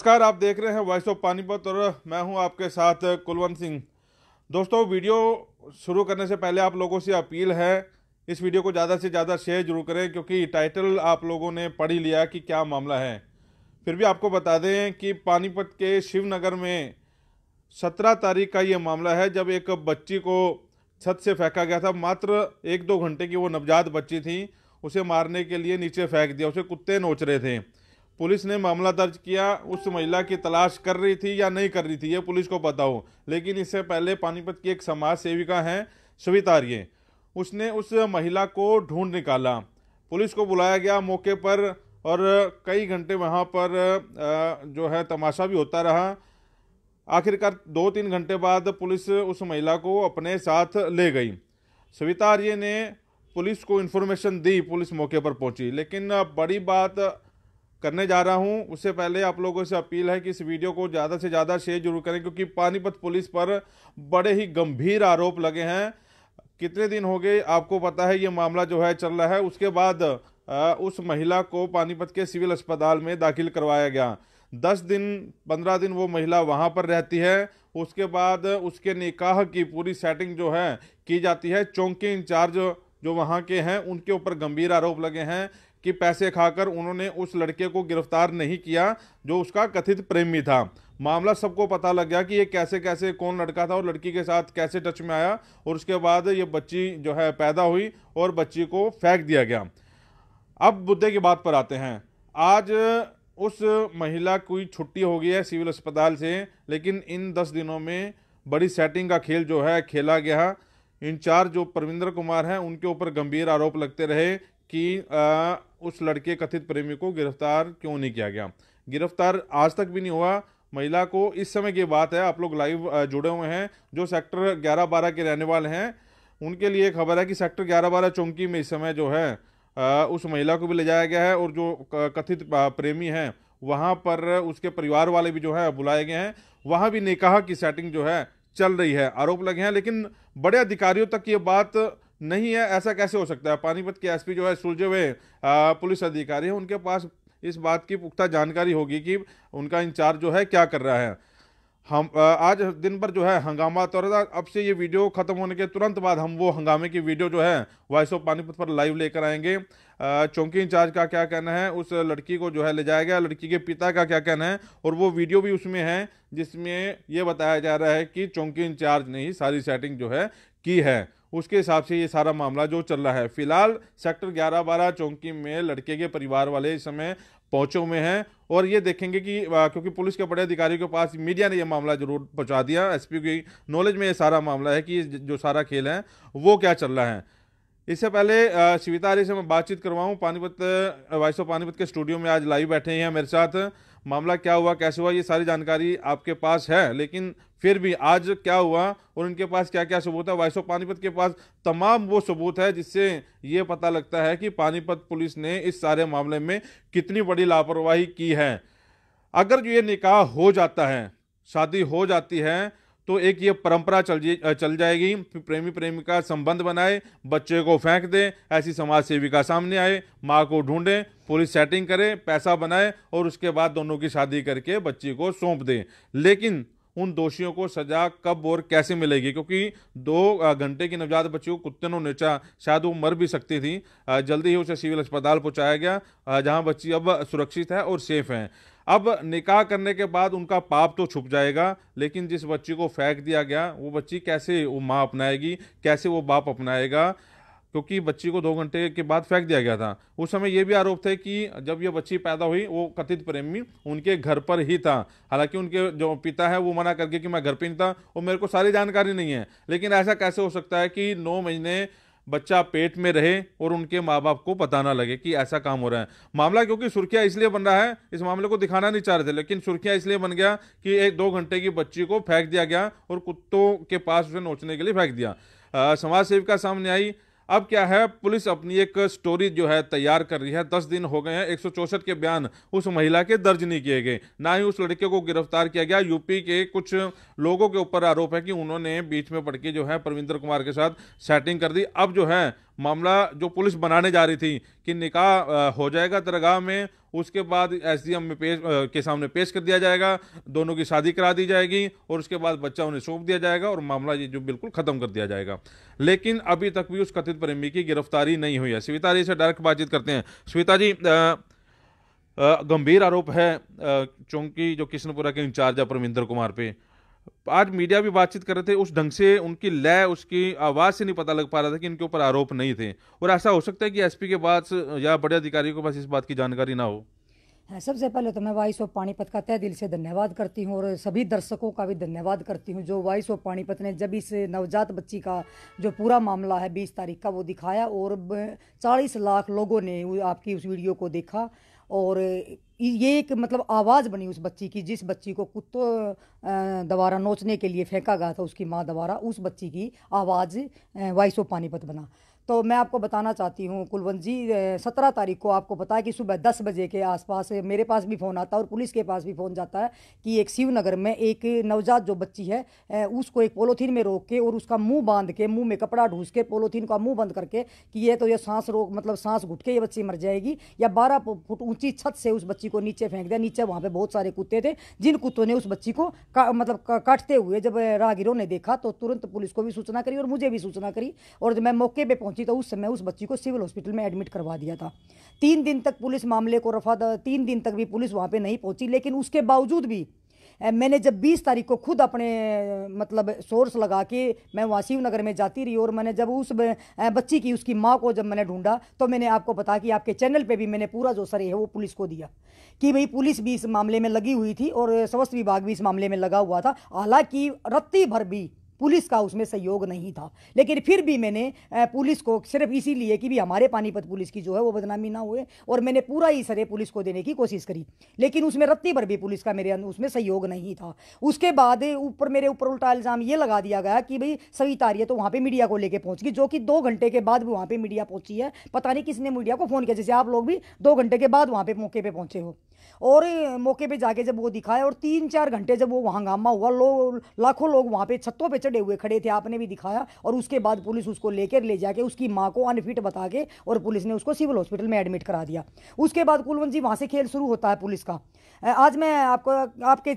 नमस्कार आप देख रहे हैं वॉइस ऑफ पानीपत और मैं हूं आपके साथ कुलवंत सिंह दोस्तों वीडियो शुरू करने से पहले आप लोगों से अपील है इस वीडियो को ज़्यादा से ज़्यादा शेयर जरूर करें क्योंकि टाइटल आप लोगों ने पढ़ ही लिया कि क्या मामला है फिर भी आपको बता दें कि पानीपत के शिवनगर में सत्रह तारीख का ये मामला है जब एक बच्ची को छत से फेंका गया था मात्र एक दो घंटे की वो नवजात बच्ची थी उसे मारने के लिए नीचे फेंक दिया उसे कुत्ते नोच रहे थे पुलिस ने मामला दर्ज किया उस महिला की तलाश कर रही थी या नहीं कर रही थी ये पुलिस को पता हो लेकिन इससे पहले पानीपत की एक समाज सेविका हैं आर्य उसने उस महिला को ढूंढ निकाला पुलिस को बुलाया गया मौके पर और कई घंटे वहाँ पर जो है तमाशा भी होता रहा आखिरकार दो तीन घंटे बाद पुलिस उस महिला को अपने साथ ले गई सविता आर्य ने पुलिस को इन्फॉर्मेशन दी पुलिस मौके पर पहुंची लेकिन बड़ी बात करने जा रहा हूं उससे पहले आप लोगों से अपील है कि इस वीडियो को ज़्यादा से ज़्यादा शेयर जरूर करें क्योंकि पानीपत पुलिस पर बड़े ही गंभीर आरोप लगे हैं कितने दिन हो गए आपको पता है ये मामला जो है चल रहा है उसके बाद उस महिला को पानीपत के सिविल अस्पताल में दाखिल करवाया गया दस दिन पंद्रह दिन वो महिला वहाँ पर रहती है उसके बाद उसके निकाह की पूरी सेटिंग जो है की जाती है चौंकी इंचार्ज जो वहाँ के हैं उनके ऊपर गंभीर आरोप लगे हैं कि पैसे खाकर उन्होंने उस लड़के को गिरफ्तार नहीं किया जो उसका कथित प्रेमी था मामला सबको पता लग गया कि ये कैसे कैसे कौन लड़का था और लड़की के साथ कैसे टच में आया और उसके बाद ये बच्ची जो है पैदा हुई और बच्ची को फेंक दिया गया अब मुद्दे की बात पर आते हैं आज उस महिला की छुट्टी हो गई है सिविल अस्पताल से लेकिन इन दस दिनों में बड़ी सेटिंग का खेल जो है खेला गया इन चार जो परविंदर कुमार हैं उनके ऊपर गंभीर आरोप लगते रहे कि उस लड़के कथित प्रेमी को गिरफ्तार क्यों नहीं किया गया गिरफ्तार आज तक भी नहीं हुआ महिला को इस समय की बात है आप लोग लाइव जुड़े हुए हैं जो सेक्टर ग्यारह बारह के रहने वाले हैं उनके लिए खबर है कि सेक्टर ग्यारह बारह चौंकी में इस समय जो है उस महिला को भी ले जाया गया है और जो कथित प्रेमी है वहाँ पर उसके परिवार वाले भी जो है बुलाए गए हैं वहाँ भी निकाह की सेटिंग जो है चल रही है आरोप लगे हैं लेकिन बड़े अधिकारियों तक ये बात नहीं है ऐसा कैसे हो सकता है पानीपत के एसपी जो है सुलझे हुए पुलिस अधिकारी हैं उनके पास इस बात की पुख्ता जानकारी होगी कि उनका इंचार्ज जो है क्या कर रहा है हम आज दिन भर जो है हंगामा तो रहा अब से ये वीडियो ख़त्म होने के तुरंत बाद हम वो हंगामे की वीडियो जो है वॉइस ऑफ पानीपत पर लाइव लेकर आएंगे चौकी इंचार्ज का क्या कहना है उस लड़की को जो है ले जाया गया लड़की के पिता का क्या कहना है और वो वीडियो भी उसमें है जिसमें ये बताया जा रहा है कि चौकी इंचार्ज ने ही सारी सेटिंग जो है की है उसके हिसाब से ये सारा मामला जो चल रहा है फिलहाल सेक्टर 11 बारह चौकी में लड़के के परिवार वाले इस समय पहुंचे हुए हैं और ये देखेंगे कि क्योंकि पुलिस के बड़े अधिकारियों के पास मीडिया ने यह मामला जरूर पहुंचा दिया एसपी की नॉलेज में ये सारा मामला है कि जो सारा खेल है वो क्या चल रहा है इससे पहले शिविता से मैं बातचीत करवाऊँ पानीपत वाइस ऑफ पानीपत के स्टूडियो में आज लाइव बैठे हैं मेरे साथ मामला क्या हुआ कैसे हुआ ये सारी जानकारी आपके पास है लेकिन फिर भी आज क्या हुआ और उनके पास क्या क्या सबूत है वाइसो पानीपत के पास तमाम वो सबूत है जिससे ये पता लगता है कि पानीपत पुलिस ने इस सारे मामले में कितनी बड़ी लापरवाही की है अगर जो ये निकाह हो जाता है शादी हो जाती है तो एक ये परंपरा चल चल जाएगी प्रेमी प्रेमिका संबंध बनाए बच्चे को फेंक दें ऐसी समाज सेविका सामने आए माँ को ढूंढें पुलिस सेटिंग करें पैसा बनाए और उसके बाद दोनों की शादी करके बच्ची को सौंप दें लेकिन उन दोषियों को सजा कब और कैसे मिलेगी क्योंकि दो घंटे की नवजात बच्ची को कुत्ते ने नचा शायद वो मर भी सकती थी जल्दी ही उसे सिविल अस्पताल पहुंचाया गया जहां बच्ची अब सुरक्षित है और सेफ है अब निकाह करने के बाद उनका पाप तो छुप जाएगा लेकिन जिस बच्ची को फेंक दिया गया वो बच्ची कैसे वो माँ अपनाएगी कैसे वो बाप अपनाएगा क्योंकि बच्ची को दो घंटे के बाद फेंक दिया गया था उस समय ये भी आरोप थे कि जब ये बच्ची पैदा हुई वो कथित प्रेमी उनके घर पर ही था हालांकि उनके जो पिता है वो मना करके कि मैं घर पर नहीं था और मेरे को सारी जानकारी नहीं है लेकिन ऐसा कैसे हो सकता है कि नौ महीने बच्चा पेट में रहे और उनके माँ बाप को पता ना लगे कि ऐसा काम हो रहा है मामला क्योंकि सुर्खियाँ इसलिए बन रहा है इस मामले को दिखाना नहीं चाह रहे थे लेकिन सुर्खियाँ इसलिए बन गया कि एक दो घंटे की बच्ची को फेंक दिया गया और कुत्तों के पास उसे नोचने के लिए फेंक दिया समाज सेविका सामने आई अब क्या है पुलिस अपनी एक स्टोरी जो है तैयार कर रही है दस दिन हो गए हैं एक के बयान उस महिला के दर्ज नहीं किए गए ना ही उस लड़के को गिरफ्तार किया गया यूपी के कुछ लोगों के ऊपर आरोप है कि उन्होंने बीच में पड़ के जो है परविंदर कुमार के साथ सेटिंग कर दी अब जो है मामला जो पुलिस बनाने जा रही थी कि निकाह हो जाएगा दरगाह में उसके बाद एस डी एम में पेश के सामने पेश कर दिया जाएगा दोनों की शादी करा दी जाएगी और उसके बाद बच्चा उन्हें सौंप दिया जाएगा और मामला ये जो बिल्कुल ख़त्म कर दिया जाएगा लेकिन अभी तक भी उस कथित प्रेमी की गिरफ्तारी नहीं हुई है स्विता जी से डायरेक्ट बातचीत करते हैं स्विता जी आ, गंभीर आरोप है चौंकी जो किशनपुरा के इंचार्ज है परमिंदर कुमार पे आज मीडिया भी बातचीत कर रहे थे उस ढंग से उनकी लय उसकी आवाज़ से नहीं पता लग पा रहा था कि इनके ऊपर आरोप नहीं थे और ऐसा हो सकता है कि एसपी के पास या बड़े अधिकारियों के पास इस बात की जानकारी ना हो हाँ, सबसे पहले तो मैं वॉइस ऑफ पानीपत का तय दिल से धन्यवाद करती हूँ और सभी दर्शकों का भी धन्यवाद करती हूँ जो वॉइस ऑफ पानीपत ने जब इस नवजात बच्ची का जो पूरा मामला है 20 तारीख का वो दिखाया और 40 लाख लोगों ने आपकी उस वीडियो को देखा और ये एक मतलब आवाज़ बनी उस बच्ची की जिस बच्ची को कुत्तों दोबारा नोचने के लिए फेंका गया था उसकी माँ दोबारा उस बच्ची की आवाज़ वॉइस ऑफ पानीपत बना तो मैं आपको बताना चाहती हूँ कुलवंत जी सत्रह तारीख को आपको पता है कि सुबह दस बजे के आसपास मेरे पास भी फ़ोन आता है और पुलिस के पास भी फ़ोन जाता है कि एक शिवनगर में एक नवजात जो बच्ची है उसको एक पोलोथीन में रोक के और उसका मुंह बांध के मुंह में कपड़ा ढूंस के पोलोथीन का मुंह बंद करके कि ये तो ये सांस रोक मतलब सांस घुट के ये बच्ची मर जाएगी या बारह फुट ऊँची छत से उस बच्ची को नीचे फेंक दिया नीचे वहाँ पर बहुत सारे कुत्ते थे जिन कुत्तों ने उस बच्ची को मतलब काटते हुए जब राहगीरों ने देखा तो तुरंत पुलिस को भी सूचना करी और मुझे भी सूचना करी और मैं मौके पर पहुंची तो उस समय उस बच्ची को सिविल हॉस्पिटल में एडमिट करवा दिया था तीन दिन तक पुलिस मामले को रफा तीन दिन तक भी पुलिस वहाँ पर नहीं पहुँची लेकिन उसके बावजूद भी मैंने जब 20 तारीख को खुद अपने मतलब सोर्स लगा के मैं वहाँ नगर में जाती रही और मैंने जब उस बच्ची की उसकी माँ को जब मैंने ढूंढा तो मैंने आपको बताया कि आपके चैनल पे भी मैंने पूरा जो सर है वो पुलिस को दिया कि भाई पुलिस भी इस मामले में लगी हुई थी और स्वास्थ्य विभाग भी इस मामले में लगा हुआ था हालांकि रत्ती भर भी पुलिस का उसमें सहयोग नहीं था लेकिन फिर भी मैंने पुलिस को सिर्फ इसीलिए कि भी हमारे पानीपत पुलिस की जो है वो बदनामी ना हुए और मैंने पूरा ही सरे पुलिस को देने की कोशिश करी लेकिन उसमें रत्ती भर भी पुलिस का मेरे उसमें सहयोग नहीं था उसके बाद ऊपर मेरे ऊपर उल्टा इल्ज़ाम ये लगा दिया गया कि भाई सविता आर्य तो वहाँ पर मीडिया को लेकर पहुँच गई जो कि दो घंटे के बाद भी वहाँ पर मीडिया पहुँची है पता नहीं किसने मीडिया को फ़ोन किया जैसे आप लोग भी दो घंटे के बाद वहाँ पर मौके पर पहुँचे हो और मौके पे जाके जब वो दिखाया और तीन चार घंटे जब वो हंगामा हुआ लोग लाखों लोग वहाँ पे छतों पे चढ़ चढ़े हुए खड़े थे आपने भी दिखाया और उसके बाद पुलिस उसको लेकर ले जाके उसकी माँ को अनफिट बता के और पुलिस ने उसको सिविल हॉस्पिटल में एडमिट करा दिया उसके बाद कुलवंत जी वहाँ से खेल शुरू होता है पुलिस का आज मैं आपको आपके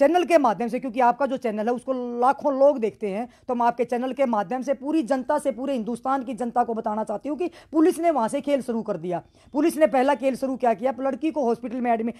चैनल के माध्यम से क्योंकि आपका जो चैनल है उसको लाखों लोग देखते हैं तो मैं आपके चैनल के माध्यम से पूरी जनता से पूरे हिंदुस्तान की जनता को बताना चाहती हूँ कि पुलिस ने वहाँ से खेल शुरू कर दिया पुलिस ने पहला खेल शुरू क्या किया लड़की को हॉस्पिटल में एडमिट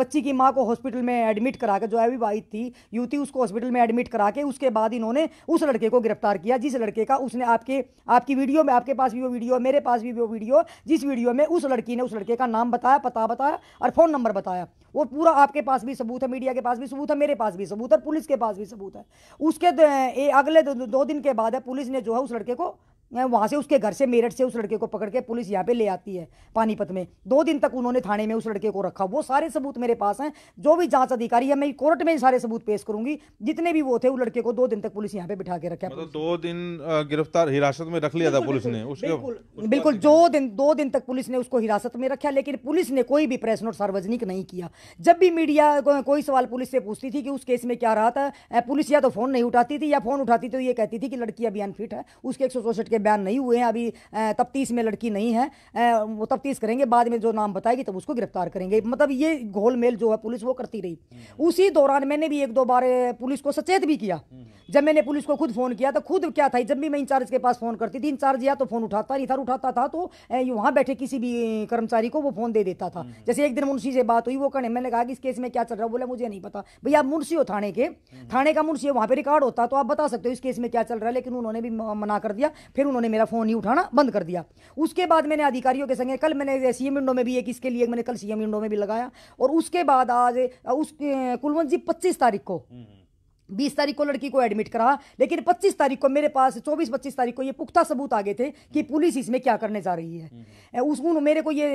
बच्ची की माँ को हॉस्पिटल में एडमिट करा के जो अविवाहित थी युवती उसको हॉस्पिटल में एडमिट करा के उसके बाद इन्होंने ने उस लड़के को गिरफ्तार किया जिस लड़के का उसने आपके आपकी वीडियो में आपके पास भी वो वीडियो मेरे पास भी वो वीडियो जिस वीडियो में उस लड़की ने उस लड़के का नाम बताया पता बताया और फ़ोन नंबर बताया वो पूरा आपके पास भी सबूत है मीडिया के पास भी सबूत है मेरे पास भी सबूत है पुलिस के पास भी सबूत है उसके ए, अगले दो, दो दिन के बाद है पुलिस ने जो है उस लड़के को वहाँ से उसके घर से मेरठ से उस लड़के को पकड़ के पुलिस यहाँ पे ले आती है पानीपत में दो दिन तक उन्होंने थाने में उस लड़के को रखा वो सारे सबूत मेरे पास हैं जो भी जांच अधिकारी है मैं कोर्ट में सारे सबूत पेश करूंगी जितने भी वो थे उस लड़के को दो दिन तक पुलिस यहाँ पे बिठा के रखा मतलब दो दिन गिरफ्तार हिरासत में रख लिया था पुलिस ने बिल्कुल बिल्कुल जो दिन दो दिन तक पुलिस ने उसको हिरासत में रखा लेकिन पुलिस ने कोई भी प्रेस नोट सार्वजनिक नहीं किया जब भी मीडिया को, कोई सवाल पुलिस से पूछती थी कि उस केस में क्या रहा था पुलिस या तो फ़ोन नहीं उठाती थी या फ़ोन उठाती तो ये कहती थी कि लड़की अभी अनफिट है उसके एक के बयान नहीं हुए हैं अभी तफ्तीश में लड़की नहीं है वो तफ्तीश करेंगे बाद में जो नाम बताएगी तब उसको गिरफ्तार करेंगे मतलब ये घोलमेल जो है पुलिस वो करती रही हम्म। उसी दौरान मैंने भी एक दो बार पुलिस को सचेत भी किया हम्म, हम्म। जब मैंने पुलिस को खुद फ़ोन किया तो खुद क्या था जब भी मैं इंचार्ज के पास फ़ोन करती थी इंचार्ज या तो फ़ोन उठाता नहीं था उठाता था तो वहां बैठे किसी भी कर्मचारी को वो फ़ोन दे देता था जैसे एक दिन मुंशी से बात हुई वो कहने मैंने कहा कि इस केस में क्या चल रहा है बोले मुझे नहीं पता भैया आप मुंशी हो थाने के हम्म। थाने का मुंशी है वहाँ पे रिकॉर्ड होता है तो आप बता सकते हो इस केस में क्या चल रहा है लेकिन उन्होंने भी मना कर दिया फिर उन्होंने मेरा फ़ोन ही उठाना बंद कर दिया उसके बाद मैंने अधिकारियों के संगे कल मैंने सीएम इंडो में भी एक इसके लिए मैंने कल सीएम इंडो में भी लगाया और उसके बाद आज उस कुलवंत जी पच्चीस तारीख को हम्म। बीस तारीख को लड़की को एडमिट करा लेकिन पच्चीस तारीख को मेरे पास चौबीस पच्चीस तारीख को ये पुख्ता सबूत आ गए थे कि हम्म। पुलिस इसमें क्या करने जा रही है हम्म। उस मेरे को ये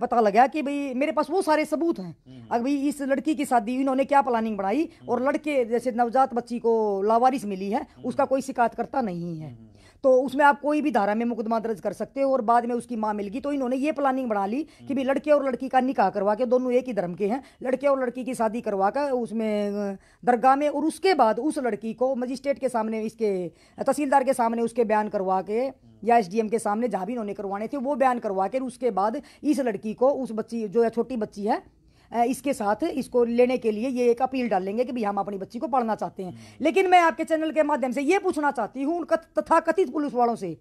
पता लगा कि भाई मेरे पास वो सारे सबूत हैं हम्म। अगर भाई इस लड़की की शादी इन्होंने क्या प्लानिंग बनाई और लड़के जैसे नवजात बच्ची को लावारिस मिली है उसका कोई शिकायत करता नहीं है तो उसमें आप कोई भी धारा में मुकदमा दर्ज कर सकते हो और बाद में उसकी माँ मिल गई तो इन्होंने ये प्लानिंग बना ली कि भाई लड़के और लड़की का निकाह करवा के दोनों एक ही धर्म के हैं लड़के और लड़की की शादी करवा कर उसमें दरगाह में और उसके बाद उस लड़की को मजिस्ट्रेट के सामने इसके तहसीलदार के सामने उसके बयान करवा के या एम के सामने जहाँ भी इन्होंने करवाने थे वो बयान करवा के उसके बाद इस लड़की को उस बच्ची जो है छोटी बच्ची है इसके साथ इसको लेने के लिए ये एक अपील डाल लेंगे कि भाई हम अपनी बच्ची को पढ़ना चाहते हैं लेकिन मैं आपके चैनल के माध्यम से ये पूछना चाहती हूँ उन तथाकथित पुलिस वालों से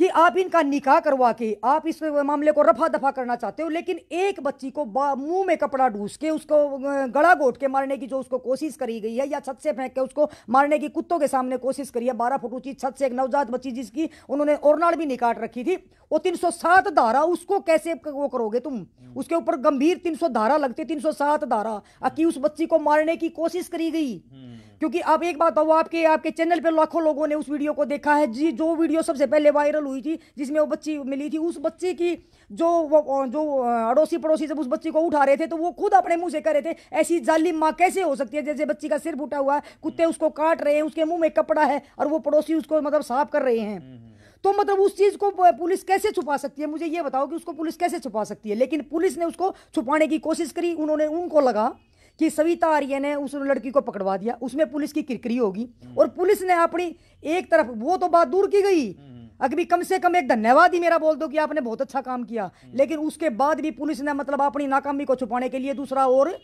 कि आप इनका निकाह करवा के आप इस मामले को रफा दफा करना चाहते हो लेकिन एक बच्ची को मुंह में कपड़ा डूस के उसको गड़ा घोट के मारने की जो उसको कोशिश करी गई है या छत से फेंक के उसको मारने की कुत्तों के सामने कोशिश करी है बारह फुट ऊंची छत से एक नवजात बच्ची जिसकी उन्होंने ओरनाड़ भी निकाट रखी थी वो तीन धारा उसको कैसे वो करोगे तुम उसके ऊपर गंभीर तीन धारा लगती तीन धारा कि उस बच्ची को मारने की कोशिश करी गई हम्म। क्योंकि आप एक बात बताओ आपके आपके चैनल पर लाखों लोगों ने उस वीडियो को देखा है जी जो वीडियो सबसे पहले वायरल हुई थी जिसमें वो बच्ची मिली थी उस बच्चे की जो जो अड़ोसी पड़ोसी जब उस बच्ची को उठा रहे थे तो वो खुद अपने मुंह से कह रहे थे ऐसी जालिम माँ कैसे हो सकती है जैसे बच्ची का सिर फूटा हुआ है कुत्ते उसको काट रहे हैं उसके मुंह में कपड़ा है और वो पड़ोसी उसको मतलब साफ कर रहे हैं हम्म, हम्म, हम्म। तो मतलब उस चीज को पुलिस कैसे छुपा सकती है मुझे ये बताओ कि उसको पुलिस कैसे छुपा सकती है लेकिन पुलिस ने उसको छुपाने की कोशिश करी उन्होंने उनको लगा कि सविता आर्य ने उस लड़की को पकड़वा दिया उसमें पुलिस की किरकिरी होगी हम्म। और पुलिस ने अपनी एक तरफ वो तो बात दूर की गई हम्म। अभी कम से कम एक धन्यवाद ही मेरा बोल दो कि आपने बहुत अच्छा काम किया हम्म। लेकिन उसके बाद भी पुलिस ने मतलब अपनी नाकामी को छुपाने के लिए दूसरा और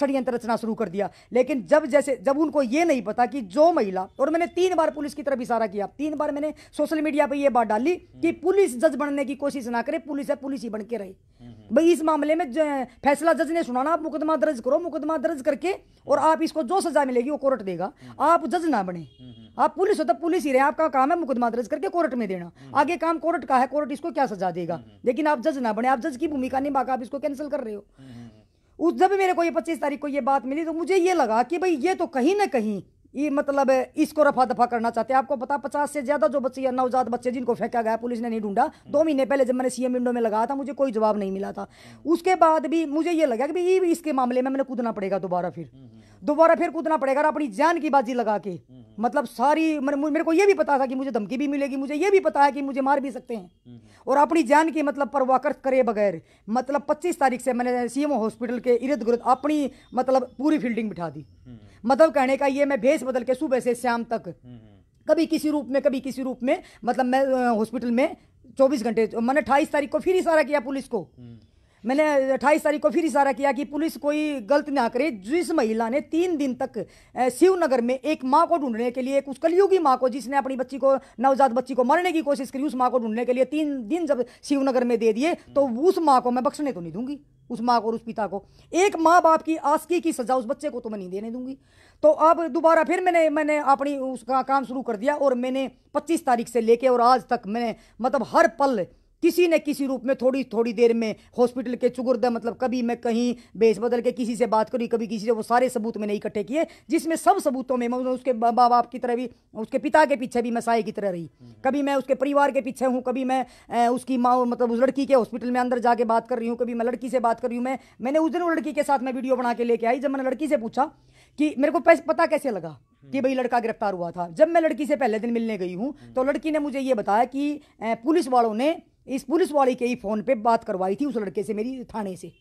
षडयंत्र रचना शुरू कर दिया लेकिन जब जैसे जब उनको ये नहीं पता कि जो महिला और मैंने तीन बार पुलिस की तरफ इशारा किया तीन बार मैंने सोशल मीडिया पर यह बात डाली कि हम्म। पुलिस जज बनने की कोशिश ना करे पुलिस है पुलिस ही बन के रहे हम्म, हम्म। भाई इस मामले में फैसला जज ने सुनाना आप मुकदमा दर्ज करो मुकदमा दर्ज करके और आप इसको जो सजा मिलेगी वो कोर्ट देगा आप जज ना बने आप पुलिस हो तो पुलिस ही रहे आपका काम है मुकदमा दर्ज करके कोर्ट में देना आगे काम कोर्ट का है कोर्ट इसको क्या सजा देगा लेकिन आप जज ना बने आप जज की भूमिका निभा आप इसको कैंसिल कर रहे हो उस जब मेरे को ये पच्चीस तारीख को ये बात मिली तो मुझे ये लगा कि भाई ये तो कहीं ना कहीं ये मतलब इसको रफा दफा करना चाहते हैं आपको पता पचास से ज़्यादा जो बच्चे या नवजात बच्चे जिनको फेंका गया पुलिस ने नहीं ढूंढा दो महीने पहले जब मैंने सीएम विंडो में लगाया था मुझे कोई जवाब नहीं मिला था उसके बाद भी मुझे ये लगा कि भाई इसके मामले में मैंने कूदना पड़ेगा दोबारा फिर दोबारा फिर कूदना पड़ेगा अपनी जान की बाजी लगा के मतलब सारी मेरे को ये भी पता था कि मुझे धमकी भी मिलेगी मुझे ये भी पता है कि मुझे मार भी सकते हैं और अपनी जान की मतलब परवाकर करे बगैर मतलब पच्चीस तारीख से मैंने सीएम हॉस्पिटल के इर्द गिर्द अपनी मतलब पूरी फील्डिंग बिठा दी मतलब कहने का ये मैं भेष बदल के सुबह से शाम तक हम्म, हम्म। कभी किसी रूप में कभी किसी रूप में मतलब मैं हॉस्पिटल में चौबीस घंटे मैंने अट्ठाईस तारीख को फिर इशारा किया पुलिस को हम्म। मैंने अट्ठाईस तारीख को फिर इशारा किया कि पुलिस कोई गलत ना करे जिस महिला ने तीन दिन तक शिवनगर में एक माँ को ढूंढने के लिए एक उस कलयुगी माँ को जिसने अपनी बच्ची को नवजात बच्ची को मरने की कोशिश करी उस माँ को ढूंढने के लिए तीन दिन जब शिवनगर में दे दिए तो उस माँ को मैं बख्शने तो नहीं दूंगी उस माँ को और उस पिता को एक माँ बाप की आसकी की सज़ा उस बच्चे को तो मैं नहीं देने दूंगी तो अब दोबारा फिर मैंने मैंने अपनी उसका काम शुरू कर दिया और मैंने पच्चीस तारीख से लेके और आज तक मैंने मतलब हर पल किसी न किसी रूप में थोड़ी थोड़ी देर में हॉस्पिटल के चुगुर्द मतलब कभी मैं कहीं बेस बदल के किसी से बात करी कभी किसी से वो सारे सबूत मैंने इकट्ठे किए जिसमें सब सबूतों में मैं मतलब उसके माँ बाप की तरह भी उसके पिता के पीछे भी मैं साई की तरह रही हम्म। कभी मैं उसके परिवार के पीछे हूँ कभी मैं उसकी माँ मतलब उस लड़की के हॉस्पिटल में अंदर जाके बात कर रही हूँ कभी मैं लड़की से बात कर रही हूँ मैं मैंने उस दिन वो लड़की के साथ मैं वीडियो बना के लेके आई जब मैंने लड़की से पूछा कि मेरे को पता कैसे लगा कि हम्म। भाई लड़का गिरफ्तार हुआ था जब मैं लड़की से पहले दिन मिलने गई हूँ हम्म। तो लड़की ने मुझे ये बताया कि पुलिस वालों ने इस पुलिस वाले के ही फोन पे बात करवाई थी उस लड़के से मेरी थाने से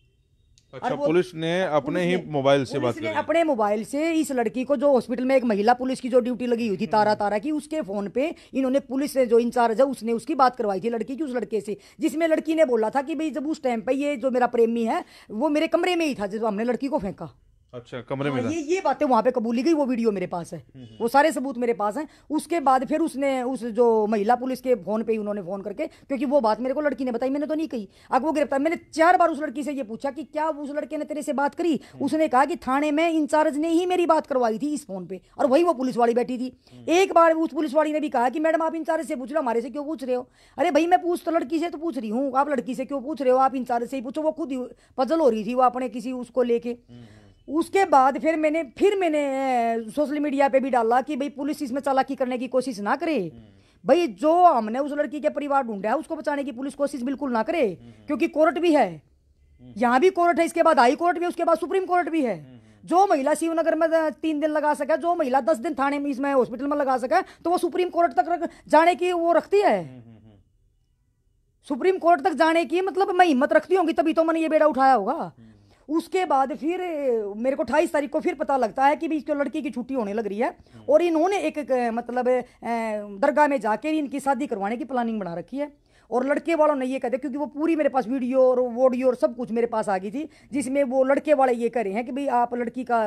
अच्छा पुलिस ने अपने ही मोबाइल से बात ने अपने मोबाइल से इस लड़की को जो हॉस्पिटल में एक महिला पुलिस की जो ड्यूटी लगी हुई थी हम्म। तारा तारा की उसके फोन पे इन्होंने पुलिस से जो इंचार्ज है उसने उसकी बात करवाई थी लड़की की उस लड़के से जिसमें लड़की ने बोला था कि भाई जब उस टाइम पे ये जो मेरा प्रेमी है वो मेरे कमरे में ही था जब हमने लड़की को फेंका अच्छा कमरे हाँ, में ये ये बातें वहाँ पे कबूली गई वो वीडियो मेरे पास है हम्म, हम्म। वो सारे सबूत मेरे पास हैं उसके बाद फिर उसने उस जो महिला पुलिस के फोन पे ही उन्होंने फोन करके क्योंकि वो बात मेरे को लड़की ने बताई मैंने तो नहीं कही अब वो गिरफ्तार मैंने चार बार उस लड़की से ये पूछा कि क्या उस लड़के ने तेरे से बात करी हम्म। उसने कहा कि थाने में इंचार्ज ने ही मेरी बात करवाई थी इस फोन पे और वही वो पुलिस वाली बैठी थी एक बार उस पुलिस वाली ने भी कहा कि मैडम आप इंचार्ज से पूछ रहे हो हमारे से क्यों पूछ रहे हो अरे भाई मैं पूछ तो लड़की से तो पूछ रही हूँ आप लड़की से क्यों पूछ रहे हो आप इंचार्ज से ही पूछो वो खुद ही पजल हो रही थी वो अपने किसी उसको लेके उसके बाद फिर मैंने फिर मैंने सोशल मीडिया पे भी डाला कि भाई पुलिस इसमें चालाकी करने की कोशिश ना करे हम्म। भाई जो हमने उस लड़की के परिवार ढूंढा है उसको बचाने की पुलिस कोशिश बिल्कुल ना करे हम्म। क्योंकि कोर्ट भी है हम्म। यहाँ भी कोर्ट है इसके बाद हाई कोर्ट भी है उसके बाद सुप्रीम कोर्ट भी है जो महिला शिवनगर में तीन दिन लगा सके जो महिला दस दिन थाने में इसमें हॉस्पिटल में लगा सके तो वो सुप्रीम कोर्ट तक जाने की वो रखती है सुप्रीम कोर्ट तक जाने की मतलब मैं हिम्मत रखती होंगी तभी तो मैंने ये बेड़ा उठाया होगा उसके बाद फिर मेरे को अठाईस तारीख को फिर पता लगता है कि भाई इसको लड़की की छुट्टी होने लग रही है हम्म। और इन्होंने एक मतलब दरगाह में जाके इनकी शादी करवाने की प्लानिंग बना रखी है और लड़के वालों ने ये कह दिया क्योंकि वो पूरी मेरे पास वीडियो और वोडियो और सब कुछ मेरे पास आ गई थी जिसमें वो लड़के वाले ये कह रहे हैं कि भाई आप लड़की का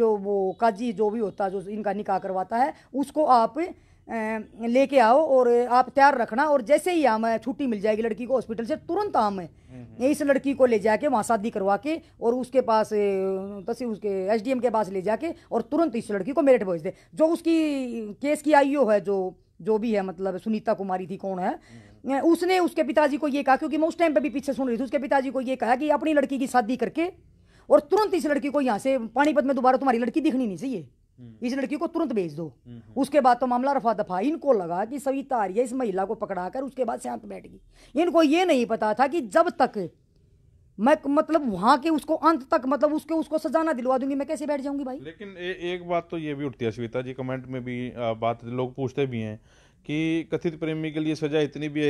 जो वो काजी जो भी होता है जो इनका निकाह करवाता है उसको आप लेके आओ और आप तैयार रखना और जैसे ही हम छुट्टी मिल जाएगी लड़की को हॉस्पिटल से तुरंत हम यही से लड़की को ले जाके वहाँ शादी करवा के और उसके पास तसी उसके एस के पास ले जाके और तुरंत इस लड़की को मेरठ भेज दे जो उसकी केस की आईओ है जो जो भी है मतलब सुनीता कुमारी थी कौन है हम्म। उसने उसके पिताजी को ये कहा क्योंकि मैं उस टाइम पे भी पीछे सुन रही थी उसके पिताजी को ये कहा कि अपनी लड़की की शादी करके और तुरंत इस लड़की को यहाँ से पानीपत में दोबारा तुम्हारी लड़की दिखनी नहीं चाहिए हम्म। इस लड़की को तुरंत भेज दो हम्म, हम्म। उसके बाद तो मामला रफा दफा इनको लगा कि सविता आर्य इस महिला को पकड़ा कर उसके बाद शांत बैठ गई इनको ये नहीं पता था कि जब तक मैं मतलब वहां के उसको अंत तक मतलब उसके उसको सजाना दिलवा दूंगी मैं कैसे बैठ जाऊंगी भाई लेकिन ए, एक बात तो ये भी उठती है सविता जी कमेंट में भी आ, बात लोग पूछते भी हैं कि कथित प्रेमी के लिए सजा इतनी भी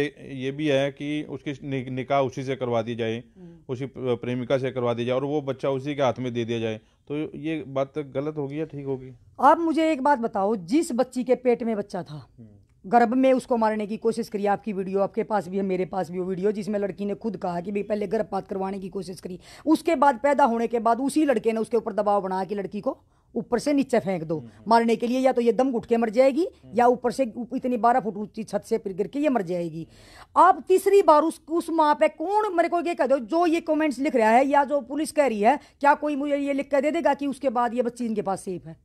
ये भी है कि उसकी निकाह उसी से करवा दी जाए हम्म। उसी प्रेमिका से करवा दी जाए और वो बच्चा उसी के हाथ में दे दिया जाए तो ये बात गलत होगी या ठीक होगी आप मुझे एक बात बताओ जिस बच्ची के पेट में बच्चा था हम्म। गर्भ में उसको मारने की कोशिश करी आपकी वीडियो आपके पास भी है मेरे पास भी वो वीडियो जिसमें लड़की ने खुद कहा कि भाई पहले गर्भपात करवाने की कोशिश करी उसके बाद पैदा होने के बाद उसी लड़के ने उसके ऊपर दबाव बनाया कि लड़की को ऊपर से नीचे फेंक दो हम्म, हम्म। मारने के लिए या तो ये दम घुट के मर जाएगी हम्म। या ऊपर से इतनी बारह फुट ऊंची छत से फिर गिर के ये मर जाएगी आप तीसरी बार उस उस माँ पे कौन मेरे को ये कह दो जो ये कमेंट्स लिख रहा है या जो पुलिस कह रही है क्या कोई मुझे ये लिख कर दे देगा कि उसके बाद ये बच्ची इनके पास सेफ है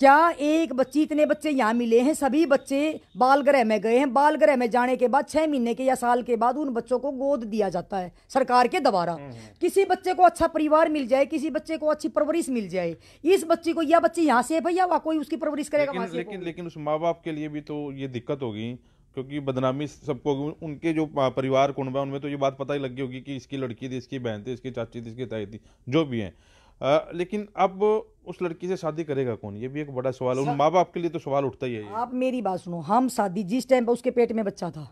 क्या एक बच्ची इतने बच्चे यहाँ मिले हैं सभी बच्चे बाल ग्रह में गए हैं बाल ग्रह में जाने के बाद छः महीने के या साल के बाद उन बच्चों को गोद दिया जाता है सरकार के द्वारा हम्म, हम्म। किसी बच्चे को अच्छा परिवार मिल जाए किसी बच्चे को अच्छी परवरिश मिल जाए इस बच्ची को या बच्ची यहाँ से है भैया वहाँ कोई उसकी परवरिश करेगा लेकिन लेकिन, लेकिन उस माँ बाप के लिए भी तो ये दिक्कत होगी क्योंकि बदनामी सबको उनके जो परिवार कुंड है उनमें तो ये बात पता ही लगी होगी कि इसकी लड़की थी इसकी बहन थी इसकी चाची थी इसकी ताई थी जो भी है लेकिन अब उस लड़की से शादी करेगा कौन ये भी एक बड़ा सवाल है उन माँ बाप के लिए तो सवाल उठता ही है आप मेरी बात सुनो हम शादी जिस टाइम पे उसके पेट में बच्चा था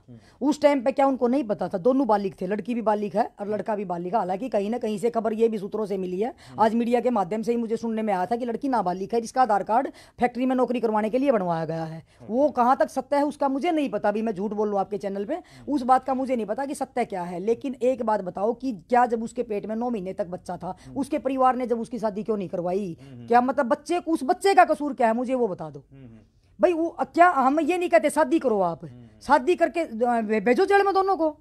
उस टाइम पे क्या उनको नहीं पता था दोनों बालिक थे लड़की भी बालिक है और लड़का भी बालिक है हालांकि कहीं ना कहीं से खबर ये भी सूत्रों से मिली है आज मीडिया के माध्यम से ही मुझे सुनने में आया था कि लड़की नाबालिग है जिसका आधार कार्ड फैक्ट्री में नौकरी करवाने के लिए बनवाया गया है वो कहाँ तक सत्य है उसका मुझे नहीं पता अभी मैं झूठ बोल रहा आपके चैनल पर उस बात का मुझे नहीं पता कि सत्य क्या है लेकिन एक बात बताओ कि क्या जब उसके पेट में नौ महीने तक बच्चा था उसके परिवार ने जब उसकी शादी क्यों नहीं करवाई क्या मतलब बच्चे उस बच्चे का कसूर क्या है मुझे वो बता दो हम्म, हम्म। भाई वो क्या हम ये नहीं कहते शादी करो आप हम्म, शादी करके भेजो जेल में दोनों को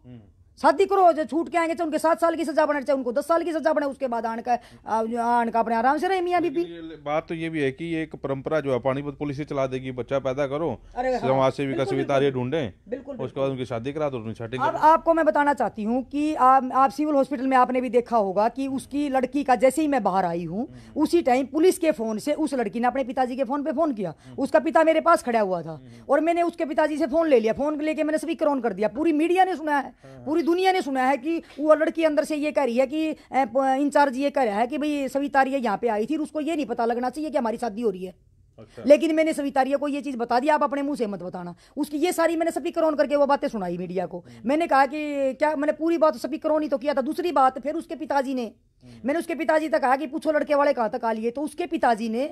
शादी करो जो छूट के आएंगे चाहे उनके सात साल की सजा बनानी चाहे उनको दस साल की सजा बनाए उसके बाद आन का आन का अपने आराम से रहे मियाँ बीबी बात तो ये भी है कि ये एक परंपरा जो है पानीपत पुलिस चला देगी बच्चा पैदा करो हाँ, समाज से भी कसवी तारे ढूंढे उसके बाद उनकी शादी करा दो आपको मैं बताना चाहती हूँ की आप सिविल हॉस्पिटल में आपने भी देखा होगा की उसकी लड़की का जैसे ही मैं बाहर आई हूँ हम्म। उसी टाइम पुलिस के फोन से उस लड़की ने अपने पिताजी के फोन पे फोन किया हम्म। उसका पिता मेरे पास खड़ा हुआ था हम्म। और मैंने उसके पिताजी से फोन ले लिया फोन लेके मैंने स्पीकर ऑन कर दिया पूरी मीडिया ने सुना है हाँ। पूरी दुनिया ने सुना है कि वो लड़की अंदर से ये कह रही है कि इंचार्ज ये कह रहा है कि भाई सविता आर्य यहाँ पे आई थी उसको ये नहीं पता लगना चाहिए कि हमारी शादी हो रही है अच्छा। लेकिन मैंने सवितारिया को ये चीज़ बता दी आप अपने मुंह से मत बताना उसकी ये सारी मैंने स्पीकर ऑन करके वो बातें सुनाई मीडिया को हम्म। मैंने कहा कि क्या मैंने पूरी बात स्पीकर ऑन ही तो किया था दूसरी बात फिर उसके पिताजी ने हम्म। मैंने उसके पिताजी तक कहा कि पूछो लड़के वाले कहाँ तक आ लिए तो उसके पिताजी ने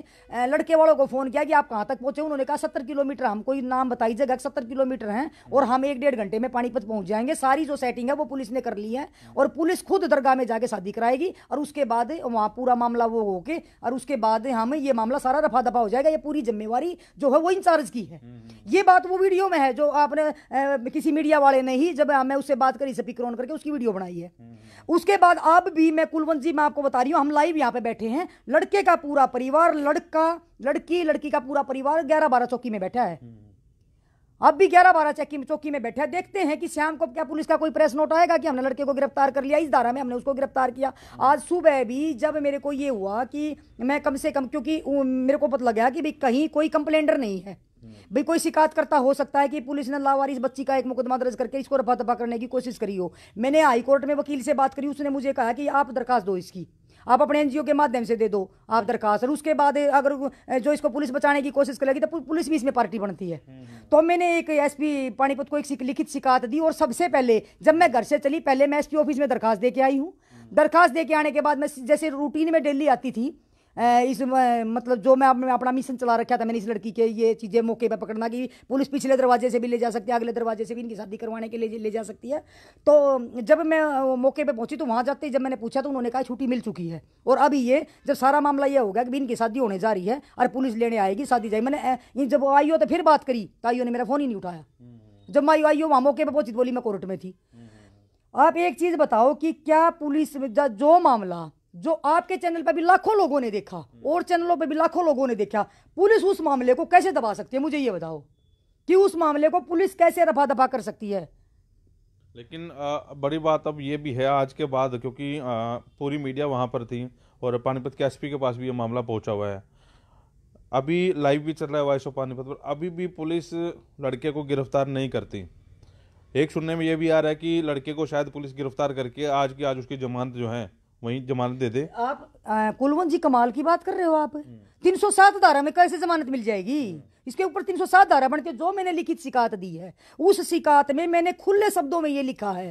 लड़के वालों को फ़ोन किया कि आप कहाँ तक पहुंचे उन्होंने कहा सत्तर किलोमीटर हम कोई नाम बताई जगह सत्तर किलोमीटर हैं और हम्म। हम एक डेढ़ घंटे में पानीपत पहुंच जाएंगे सारी जो सेटिंग है वो पुलिस ने कर ली है और पुलिस खुद दरगाह में जाके शादी कराएगी और उसके बाद वहां पूरा मामला वो होके और उसके बाद हम ये मामला सारा रफा दफा हो जाएगा ये पूरी जिम्मेवारी जो है वो इंचार्ज की है ये बात वो वीडियो में है जो आपने ए, किसी मीडिया वाले ने ही जब मैं उससे बात करी स्पीकर ऑन करके उसकी वीडियो बनाई है उसके बाद आप भी मैं कुलवंत जी मैं आपको बता रही हूँ हम लाइव यहाँ पे बैठे हैं लड़के का पूरा परिवार लड़का लड़की लड़की का पूरा परिवार ग्यारह बारह चौकी में बैठा है अब भी ग्यारह बारह चक्की चौकी में बैठे देखते हैं कि शाम को क्या पुलिस का कोई प्रेस नोट आएगा कि हमने लड़के को गिरफ्तार कर लिया इस धारा में हमने उसको गिरफ्तार किया आज सुबह भी जब मेरे को ये हुआ कि मैं कम से कम क्योंकि मेरे को पता लगा कि भाई कहीं कोई कंप्लेंडर नहीं है भाई कोई शिकायत करता हो सकता है कि पुलिस ने लावारिस बच्ची का एक मुकदमा दर्ज करके इसको रफा दफा करने की कोशिश करी हो मैंने हाईकोर्ट में वकील से बात करी उसने मुझे कहा कि आप दरखास्त दो इसकी आप अपने एनजीओ के माध्यम से दे दो आप दरखास्त और उसके बाद अगर जो इसको पुलिस बचाने की कोशिश करेगी तो पुलिस भी इसमें पार्टी बनती है हम्म, हम्म। तो मैंने एक एसपी पानीपत को एक लिखित शिकायत दी और सबसे पहले जब मैं घर से चली पहले मैं एसपी ऑफिस में दरखास्त दे के आई हूँ हम्म। दरखास्त दे के आने के बाद मैं जैसे रूटीन में डेली आती थी इस मतलब जो मैं अपना मिशन चला रखा था मैंने इस लड़की के ये चीज़ें मौके पर पकड़ना कि पुलिस पिछले दरवाजे से भी ले जा सकती है अगले दरवाजे से भी इनकी शादी करवाने के लिए ले जा सकती है तो जब मैं मौके पर पहुंची तो वहाँ जाते जब मैंने पूछा तो उन्होंने कहा छुट्टी मिल चुकी है और अभी ये जब सारा मामला यह होगा कि इनकी शादी होने जा रही है और पुलिस लेने आएगी शादी जाएगी मैंने जब आई हो तो फिर बात करी ताइयो ने मेरा फ़ोन ही नहीं उठाया हम्म। जब मैं आई हो वहाँ मौके पर पहुंची तो बोली मैं कोर्ट में थी हम्म। आप एक चीज़ बताओ कि क्या पुलिस जो मामला जो आपके चैनल पर भी लाखों लोगों ने देखा और चैनलों पर भी लाखों लोगों ने देखा पुलिस उस मामले को कैसे दबा सकती है मुझे ये बताओ कि उस मामले को पुलिस कैसे रफा दफा कर सकती है लेकिन आ, बड़ी बात अब ये भी है आज के बाद क्योंकि आ, पूरी मीडिया वहाँ पर थी और पानीपत के एसपी के पास भी ये मामला पहुँचा हुआ है अभी लाइव भी चल रहा है वाइस ऑफ पानीपत पर अभी भी पुलिस लड़के को गिरफ्तार नहीं करती एक सुनने में यह भी आ रहा है कि लड़के को शायद पुलिस गिरफ्तार करके आज की आज उसकी जमानत जो है वही जमानत दे दे आप कुलवंत जी कमाल की बात कर रहे हो आप तीन सौ सात धारा में कैसे जमानत मिल जाएगी इसके ऊपर तीन सौ सात धारा बनती है जो मैंने लिखित शिकायत दी है उस शिकायत में मैंने खुले शब्दों में ये लिखा है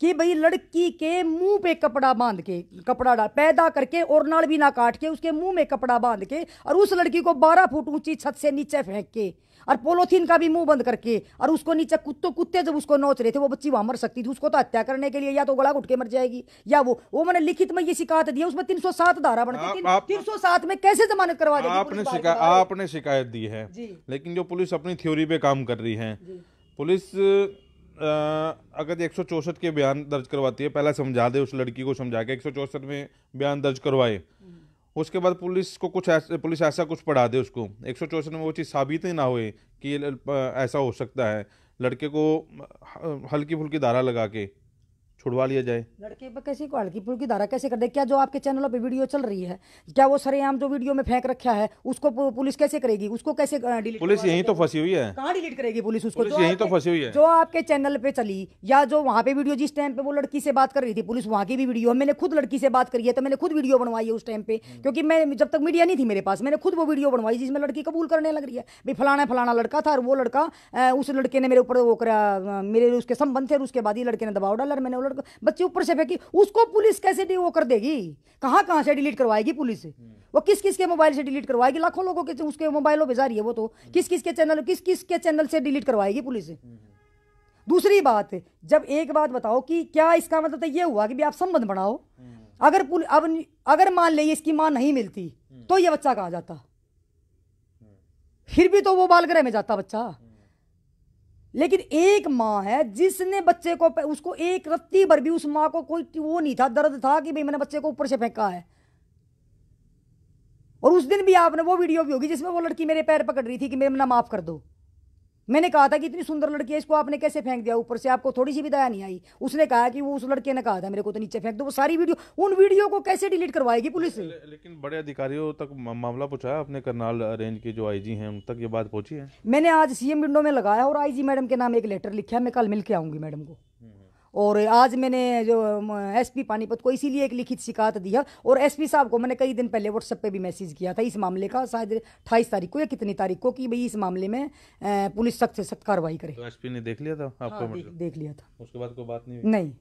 कि भाई लड़की के मुंह पे कपड़ा बांध के कपड़ा डाल पैदा करके और नाल ना काट के उसके मुंह में कपड़ा बांध के और उस लड़की को बारह फुट ऊंची छत से नीचे फेंक के और पोलोथीन का भी मुंह बंद करके और उसको नीचे कुत्तों कुत्ते जब उसको नोच रहे थे वो बच्ची वहां मर सकती थी उसको तो हत्या करने के लिए या तो गड़ा घुट के मर जाएगी या वो वो मैंने लिखित में ये शिकायत दी है उसमें तीन धारा बन तीन सौ में कैसे जमानत करवा दी आपने शिकायत आपने शिकायत दी है लेकिन जो पुलिस अपनी थ्योरी पे काम कर रही है पुलिस अगर एक के बयान दर्ज करवाती है पहला समझा दे उस लड़की को समझा के एक में बयान दर्ज करवाए हम्म। उसके बाद पुलिस को कुछ ऐसा पुलिस ऐसा कुछ पढ़ा दे उसको एक सौ चौसठ में वो चीज़ साबित ही ना हुए कि ऐसा हो सकता है लड़के को हल्की फुल्की धारा लगा के छुड़वा लिया जाए लड़के पर कैसे को हल्की फुल्की धारा कैसे कर दे क्या जो आपके चैनलों पे वीडियो चल रही है क्या वो सरेआम जो वीडियो में फेंक रखा है उसको पुलिस कैसे करेगी उसको कैसे डिलीट पुलिस यही तो फंसी हुई है कहाँ डिलीट करेगी पुलिस उसको पुलिस यही तो फंसी हुई है जो आपके चैनल पे चली या जो वहाँ पे वीडियो जिस टाइम पे वो लड़की से बात कर रही थी पुलिस वहाँ की भी वीडियो मैंने खुद लड़की से बात करी है तो मैंने खुद वीडियो बनवाई है उस टाइम पे हम्म। क्योंकि मैं जब तक मीडिया नहीं थी मेरे पास मैंने खुद वो वीडियो बनवाई जिसमें लड़की कबूल करने लग रही है भाई फलाना फलाना लड़का था और वो लड़का उस लड़के ने मेरे ऊपर वो करा मेरे उसके संबंध थे उसके बाद ही लड़के ने दबाव डाला मैंने फॉरवर्ड बच्चे ऊपर से फेंकी उसको पुलिस कैसे वो कर देगी कहाँ कहाँ से डिलीट करवाएगी पुलिस वो किस किस के मोबाइल से डिलीट करवाएगी लाखों लोगों के उसके मोबाइलों भेजा रही है वो तो किस किस के चैनल किस किस के चैनल से डिलीट करवाएगी पुलिस दूसरी बात जब एक बात बताओ कि क्या इसका मतलब तो ये हुआ कि भी आप संबंध बनाओ अगर अब अगर मान ले इसकी माँ नहीं मिलती तो ये बच्चा कहाँ जाता फिर भी तो वो बालगृह में जाता बच्चा लेकिन एक माँ है जिसने बच्चे को उसको एक रत्ती भर भी उस माँ को कोई वो नहीं था दर्द था कि भाई मैंने बच्चे को ऊपर से फेंका है और उस दिन भी आपने वो वीडियो भी होगी जिसमें वो लड़की मेरे पैर पकड़ रही थी कि मेरे ना माफ़ कर दो मैंने कहा था कि इतनी सुंदर लड़की है इसको आपने कैसे फेंक दिया ऊपर से आपको थोड़ी सी भी दया नहीं आई उसने कहा कि वो उस लड़के ने कहा था मेरे को तो नीचे फेंक दो वो सारी वीडियो उन वीडियो को कैसे डिलीट करवाएगी पुलिस ले, लेकिन बड़े अधिकारियों तक मामला पूछा अपने करनाल रेंज के जो आईजी हैं उन तक ये बात पहुंची है मैंने आज सीएम विंडो में लगाया और आईजी मैडम के नाम एक लेटर लिखा है मैं कल मिल के आऊंगी मैडम को और आज मैंने जो एसपी पानीपत को इसीलिए एक लिखित शिकायत दी है और एसपी साहब को मैंने कई दिन पहले व्हाट्सएप पे भी मैसेज किया था इस मामले का शायद अट्ठाईस तारीख को या कितनी तारीख को कि भाई इस मामले में पुलिस सख्त से सख्त कार्रवाई करे तो एसपी ने देख लिया था आपको हाँ, मतलब? देख, लिया था उसके बाद कोई बात नहीं नहीं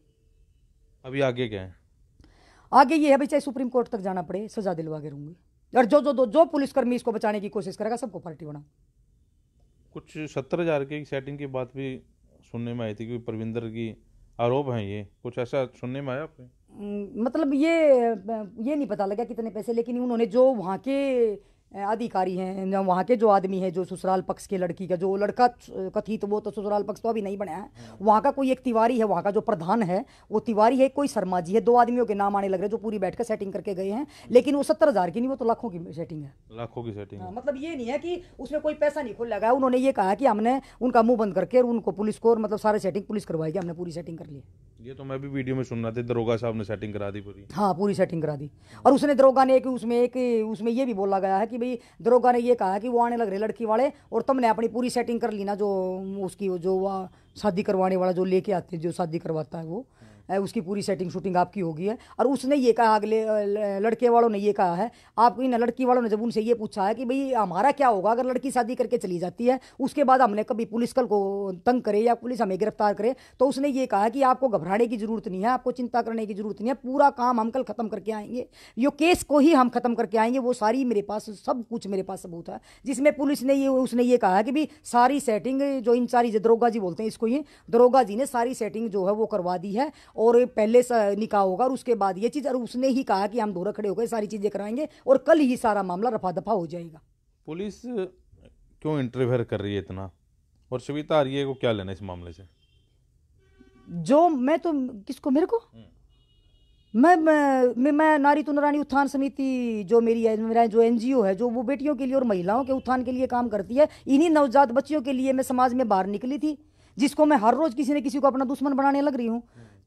अभी आगे क्या है आगे ये है भाई चाहे सुप्रीम कोर्ट तक जाना पड़े सजा दिलवा के रहूंगी और जो जो जो पुलिसकर्मी इसको बचाने की कोशिश करेगा सबको पार्टी बना कुछ सत्तर हजार की सेटिंग की बात भी सुनने में आई थी कि परविंदर की आरोप हैं ये कुछ ऐसा सुनने में आया आपने मतलब ये ये नहीं पता लगा कितने पैसे लेकिन उन्होंने जो वहाँ के अधिकारी हैं वहाँ के जो आदमी है जो ससुराल पक्ष के लड़की का जो लड़का कथित वो तो ससुराल पक्ष तो अभी नहीं बनाया है हाँ। वहाँ का कोई एक तिवारी है वहाँ का जो प्रधान है वो तिवारी है कोई शर्मा जी है दो आदमियों के नाम आने लग रहे हैं जो पूरी बैठ कर सेटिंग करके गए हैं लेकिन वो सत्तर हज़ार की नहीं वो तो लाखों की सेटिंग है लाखों की सेटिंग आ, हाँ, मतलब ये नहीं है कि उसमें कोई पैसा नहीं खुल लगा उन्होंने ये कहा कि हमने उनका मुंह बंद करके उनको पुलिस को मतलब सारे सेटिंग पुलिस करवाई हमने पूरी सेटिंग कर ली ये तो मैं भी वीडियो में सुन रहा था दरोगा साहब ने सेटिंग करा दी पूरी हाँ पूरी सेटिंग करा दी और उसने दरोगा ने एक उसमें एक उसमें ये भी बोला गया है कि भी दरोगा ने ये कहा कि वो आने लग रहे लड़की वाले और तुमने अपनी पूरी सेटिंग कर ली ना जो उसकी जो शादी करवाने वाला जो लेके आते जो शादी करवाता है वो उसकी पूरी सेटिंग शूटिंग आपकी होगी है और उसने ये कहा अगले लड़के वालों ने ये कहा है आप इन लड़की वालों ने जब उनसे ये पूछा है कि भाई हमारा क्या होगा अगर लड़की शादी करके चली जाती है उसके बाद हमने कभी पुलिस कल को तंग करे या पुलिस हमें गिरफ्तार करे तो उसने ये कहा कि आपको घबराने की जरूरत नहीं है आपको चिंता करने की जरूरत नहीं है पूरा काम हम कल ख़त्म करके आएंगे यो केस को ही हम ख़त्म करके आएंगे वो सारी मेरे पास सब कुछ मेरे पास सबूत है जिसमें पुलिस ने ये उसने ये कहा कि भी सारी सेटिंग जो इंचार्ज दरोगा जी बोलते हैं इसको ये दरोगा जी ने सारी सेटिंग जो है वो करवा दी है और पहले निकाह होगा और उसके बाद ये चीज़ और उसने ही कहा कि हम दो खड़े हो गए सारी चीज़ें कराएंगे और कल ही सारा मामला रफा दफा हो जाएगा पुलिस क्यों इंटरफेयर कर रही है इतना और सविता आर्य को क्या लेना इस मामले से जो मैं तो किसको मेरे को हम्म। मैं मैं, मैं नारी तुनरानी तो उत्थान समिति जो मेरी है मेरा जो एनजीओ है जो वो बेटियों के लिए और महिलाओं के उत्थान के लिए काम करती है इन्हीं नवजात बच्चियों के लिए मैं समाज में बाहर निकली थी जिसको मैं हर रोज़ किसी न किसी को अपना दुश्मन बनाने लग रही हूँ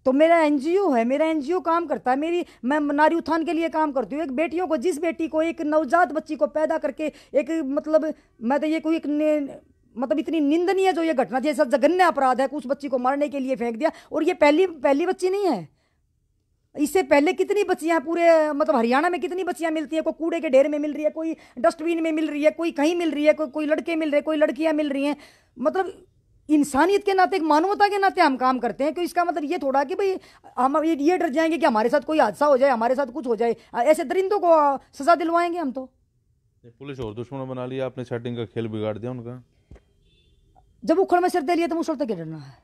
तो मेरा एनजीओ है मेरा एनजीओ काम करता है मेरी मैं नारी उत्थान के लिए काम करती हूँ एक बेटियों को जिस बेटी को एक नवजात बच्ची को पैदा करके एक मतलब मैं तो ये कोई एक मतलब इतनी निंदनीय जो ये घटना थी ऐसा जघन्य अपराध है उस बच्ची को मारने के लिए फेंक दिया और ये पहली पहली बच्ची नहीं है इससे पहले कितनी बच्चियां पूरे मतलब हरियाणा में कितनी बच्चियां मिलती हैं कोई कूड़े के ढेर में मिल रही है कोई डस्टबिन में मिल रही है कोई कहीं मिल रही है कोई कोई लड़के मिल रहे हैं कोई लड़कियां मिल रही हैं मतलब इंसानियत के नाते मानवता के नाते हम काम करते हैं क्योंकि तो इसका मतलब ये थोड़ा कि भाई हम ये ये डर जाएंगे कि हमारे साथ कोई हादसा हो जाए हमारे साथ कुछ हो जाए ऐसे दरिंदों को सजा दिलवाएंगे हम तो पुलिस और दुश्मन बना लिया आपने शटिंग का खेल बिगाड़ दिया उनका जब उखड़ में सिर दे लिया तो मुसल क्या डरना है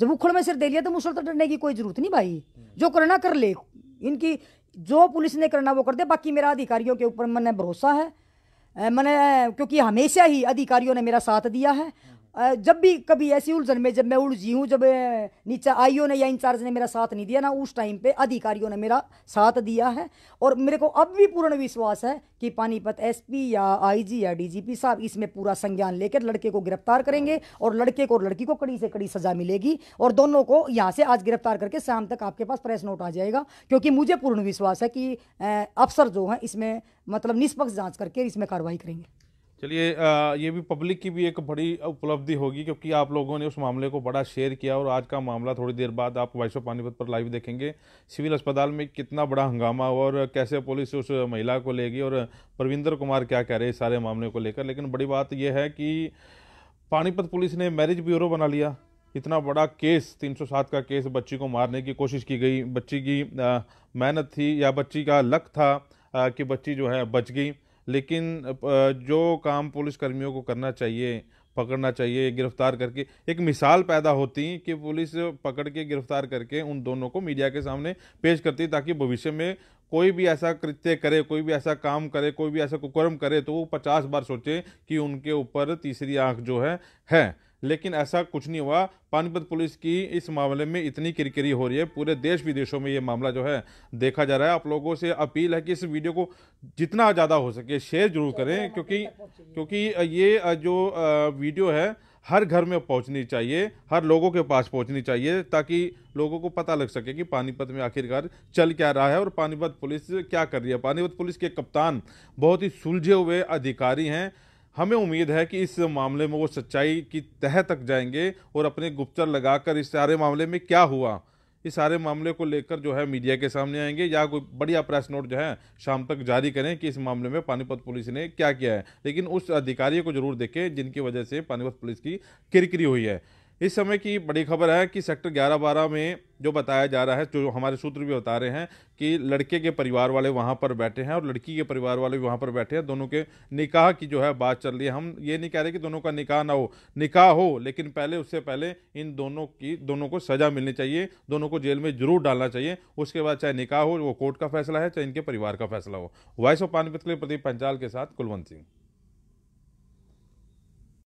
जब उखड़ में सिर दे लिया तो मुसल डरने की कोई जरूरत नहीं भाई जो करना कर ले इनकी जो पुलिस ने करना वो कर दे बाकी मेरा अधिकारियों के ऊपर मैंने भरोसा है मैंने क्योंकि हमेशा ही अधिकारियों ने मेरा साथ दिया है जब भी कभी ऐसी उलझन में जब मैं उलझी हूँ जब नीचे आईओ ने या इंचार्ज ने मेरा साथ नहीं दिया ना उस टाइम पे अधिकारियों ने मेरा साथ दिया है और मेरे को अब भी पूर्ण विश्वास है कि पानीपत एसपी या आईजी या डीजीपी साहब इसमें पूरा संज्ञान लेकर लड़के को गिरफ्तार करेंगे और लड़के को और लड़की को कड़ी से कड़ी सजा मिलेगी और दोनों को यहाँ से आज गिरफ्तार करके शाम तक आपके पास प्रेस नोट आ जाएगा क्योंकि मुझे पूर्ण विश्वास है कि अफसर जो हैं इसमें मतलब निष्पक्ष जाँच करके इसमें कार्रवाई करेंगे चलिए ये भी पब्लिक की भी एक बड़ी उपलब्धि होगी क्योंकि आप लोगों ने उस मामले को बड़ा शेयर किया और आज का मामला थोड़ी देर बाद आप वाइस पानीपत पर लाइव देखेंगे सिविल अस्पताल में कितना बड़ा हंगामा हुआ और कैसे पुलिस उस महिला को लेगी और परविंदर कुमार क्या कह रहे हैं सारे मामले को लेकर लेकिन बड़ी बात यह है कि पानीपत पुलिस ने मैरिज ब्यूरो बना लिया इतना बड़ा केस 307 का केस बच्ची को मारने की कोशिश की गई बच्ची की मेहनत थी या बच्ची का लक था कि बच्ची जो है बच गई लेकिन जो काम पुलिस कर्मियों को करना चाहिए पकड़ना चाहिए गिरफ्तार करके एक मिसाल पैदा होती कि पुलिस पकड़ के गिरफ्तार करके उन दोनों को मीडिया के सामने पेश करती ताकि भविष्य में कोई भी ऐसा कृत्य करे कोई भी ऐसा काम करे कोई भी ऐसा कुकर्म करे तो वो पचास बार सोचे कि उनके ऊपर तीसरी आंख जो है है लेकिन ऐसा कुछ नहीं हुआ पानीपत पुलिस की इस मामले में इतनी किरकिरी हो रही है पूरे देश विदेशों में ये मामला जो है देखा जा रहा है आप लोगों से अपील है कि इस वीडियो को जितना ज़्यादा हो सके शेयर जरूर करें क्योंकि क्योंकि ये जो वीडियो है हर घर में पहुंचनी चाहिए हर लोगों के पास पहुंचनी चाहिए ताकि लोगों को पता लग सके कि पानीपत में आखिरकार चल क्या रहा है और पानीपत पुलिस क्या कर रही है पानीपत पुलिस के कप्तान बहुत ही सुलझे हुए अधिकारी हैं हमें उम्मीद है कि इस मामले में वो सच्चाई की तह तक जाएंगे और अपने गुप्तचर लगाकर इस सारे मामले में क्या हुआ इस सारे मामले को लेकर जो है मीडिया के सामने आएंगे या कोई बढ़िया प्रेस नोट जो है शाम तक जारी करें कि इस मामले में पानीपत पुलिस ने क्या किया है लेकिन उस अधिकारी को जरूर देखें जिनकी वजह से पानीपत पुलिस की किरकिरी हुई है इस समय की बड़ी खबर है कि सेक्टर ग्यारह बारह में जो बताया जा रहा है जो हमारे सूत्र भी बता रहे हैं कि लड़के के परिवार वाले वहाँ पर बैठे हैं और लड़की के परिवार वाले भी वहाँ पर बैठे हैं दोनों के निकाह की जो है बात चल रही है हम ये नहीं कह रहे कि दोनों का निकाह ना हो निकाह हो लेकिन पहले उससे पहले इन दोनों की दोनों को सज़ा मिलनी चाहिए दोनों को जेल में जरूर डालना चाहिए उसके बाद चाहे निकाह हो वो कोर्ट का फैसला है चाहे इनके परिवार का फैसला हो वॉइस ऑफ पानीपत के लिए प्रदीप पंचाल के साथ कुलवंत सिंह